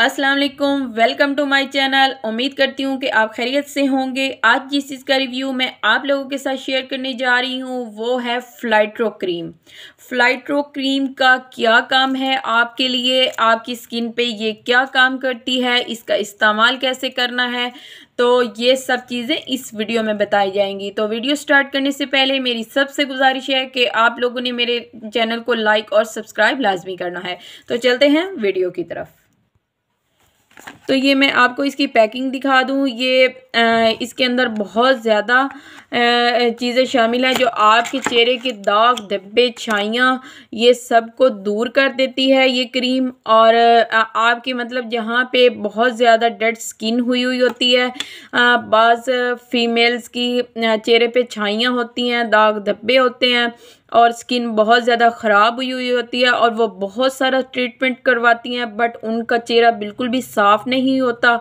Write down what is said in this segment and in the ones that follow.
अस्सलाम वालेकुम welcome to my channel उम्मीद करती हूँ कि आप खैरियत से होंगे आज जिस चीज़ का रिव्यू मैं आप लोगों के साथ शेयर करने जा रही हूँ वो है फ्लाइट्रो क्रीम फ्लाइट्रो क्रीम का क्या काम है आपके लिए आपकी स्किन पे ये क्या काम करती है इसका इस्तेमाल कैसे करना है तो ये सब चीज़ें इस वीडियो में बताई जाएंगी तो वीडियो स्टार्ट करने से पहले मेरी सबसे गुजारिश है कि आप लोगों ने मेरे चैनल को लाइक और सब्सक्राइब लाजमी करना है तो चलते हैं वीडियो की तरफ तो ये मैं आपको इसकी पैकिंग दिखा दूँ ये आ, इसके अंदर बहुत ज़्यादा चीज़ें शामिल हैं जो आपके चेहरे के दाग धब्बे छाइयाँ ये सब को दूर कर देती है ये क्रीम और आपके मतलब जहाँ पे बहुत ज़्यादा डेड स्किन हुई हुई होती है बाज़ फीमेल्स की चेहरे पे छाइयाँ होती हैं दाग धब्बे होते हैं और स्किन बहुत ज़्यादा ख़राब हुई हुई होती है और वो बहुत सारा ट्रीटमेंट करवाती हैं बट उनका चेहरा बिल्कुल भी साफ़ नहीं होता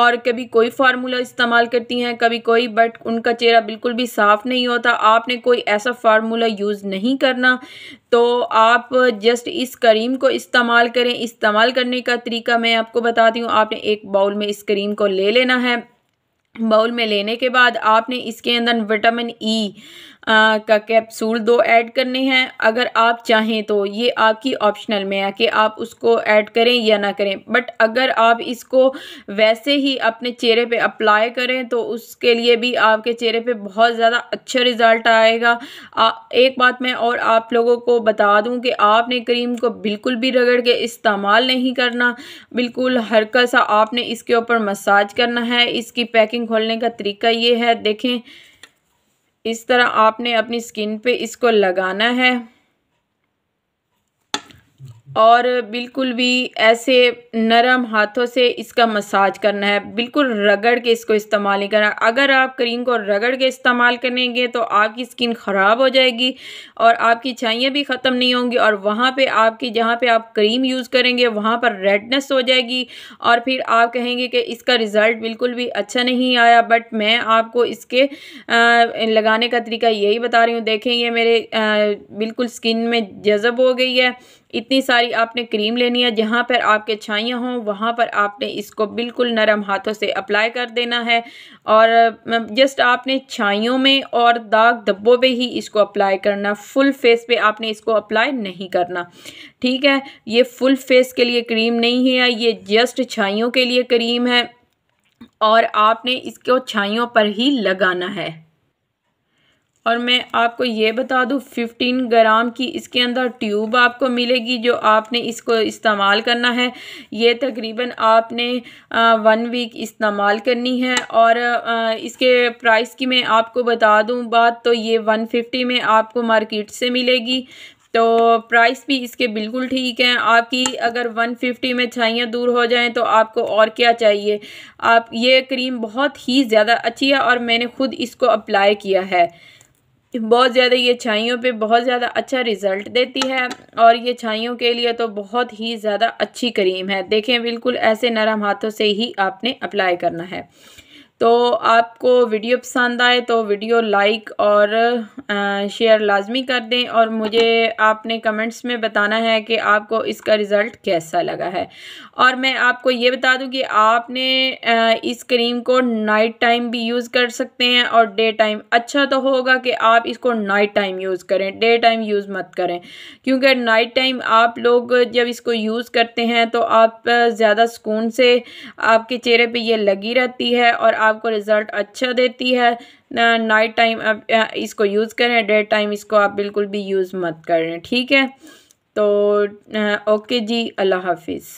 और कभी कोई फार्मूला इस्तेमाल करती हैं कभी कोई बट उनका चेहरा बिल्कुल भी साफ़ नहीं होता आपने कोई ऐसा फार्मूला यूज़ नहीं करना तो आप जस्ट इस करीम को इस्तेमाल करें इस्तेमाल करने का तरीका मैं आपको बताती हूँ आपने एक बाउल में इस करीम को ले लेना है बाउल में लेने के बाद आपने इसके अंदर विटामिन ई e आ, का कैप्सूल दो ऐड करने हैं अगर आप चाहें तो ये आपकी ऑप्शनल में है कि आप उसको ऐड करें या ना करें बट अगर आप इसको वैसे ही अपने चेहरे पे अप्लाई करें तो उसके लिए भी आपके चेहरे पे बहुत ज़्यादा अच्छा रिज़ल्ट आएगा आ, एक बात मैं और आप लोगों को बता दूं कि आपने क्रीम को बिल्कुल भी रगड़ के इस्तेमाल नहीं करना बिल्कुल हल्का सा आपने इसके ऊपर मसाज करना है इसकी पैकिंग खोलने का तरीका ये है देखें इस तरह आपने अपनी स्किन पे इसको लगाना है और बिल्कुल भी ऐसे नरम हाथों से इसका मसाज करना है बिल्कुल रगड़ के इसको इस्तेमाल नहीं करना अगर आप क्रीम को रगड़ के इस्तेमाल करेंगे तो आपकी स्किन ख़राब हो जाएगी और आपकी छाइयाँ भी ख़त्म नहीं होंगी और वहाँ पे आपकी जहाँ पे आप क्रीम यूज़ करेंगे वहाँ पर रेडनेस हो जाएगी और फिर आप कहेंगे कि इसका रिज़ल्ट बिल्कुल भी अच्छा नहीं आया बट मैं आपको इसके आ, लगाने का तरीका यही बता रही हूँ देखें ये मेरे आ, बिल्कुल स्किन में जज़ब हो गई है इतनी सारी सारी आपने क्रीम लेनी है जहाँ पर आपके छाइयाँ हों वहाँ पर आपने इसको बिल्कुल नरम हाथों से अप्लाई कर देना है और जस्ट आपने छाइयों में और दाग धब्बों पे ही इसको अप्लाई करना फुल फेस पे आपने इसको अप्लाई नहीं करना ठीक है ये फुल फेस के लिए क्रीम नहीं है ये जस्ट छाइयों के लिए क्रीम है और आपने इसको छाइयों पर ही लगाना है और मैं आपको ये बता दूँ फिफ्टीन ग्राम की इसके अंदर ट्यूब आपको मिलेगी जो आपने इसको इस्तेमाल करना है ये तकरीबन आपने वन वीक इस्तेमाल करनी है और इसके प्राइस की मैं आपको बता दूँ बात तो ये वन फिफ्टी में आपको मार्केट से मिलेगी तो प्राइस भी इसके बिल्कुल ठीक हैं आपकी अगर 150 में छाइयाँ दूर हो जाएं तो आपको और क्या चाहिए आप ये क्रीम बहुत ही ज़्यादा अच्छी है और मैंने ख़ुद इसको अप्लाई किया है बहुत ज़्यादा ये छाइयों पे बहुत ज़्यादा अच्छा रिज़ल्ट देती है और ये छाइयों के लिए तो बहुत ही ज़्यादा अच्छी क्रीम है देखें बिल्कुल ऐसे नरम हाथों से ही आपने अप्लाई करना है तो आपको वीडियो पसंद आए तो वीडियो लाइक और शेयर लाजमी कर दें और मुझे आपने कमेंट्स में बताना है कि आपको इसका रिज़ल्ट कैसा लगा है और मैं आपको ये बता दूं कि आपने इस क्रीम को नाइट टाइम भी यूज़ कर सकते हैं और डे टाइम अच्छा तो होगा कि आप इसको नाइट टाइम यूज़ करें डे टाइम यूज़ मत करें क्योंकि नाइट टाइम आप लोग जब इसको यूज़ करते हैं तो आप ज़्यादा सुकून से आपके चेहरे पर यह लगी रहती है और आप आपको रिज़ल्ट अच्छा देती है नाइट टाइम आप इसको यूज़ करें डे टाइम इसको आप बिल्कुल भी यूज़ मत करें ठीक है तो ओके जी अल्लाह हाफिज़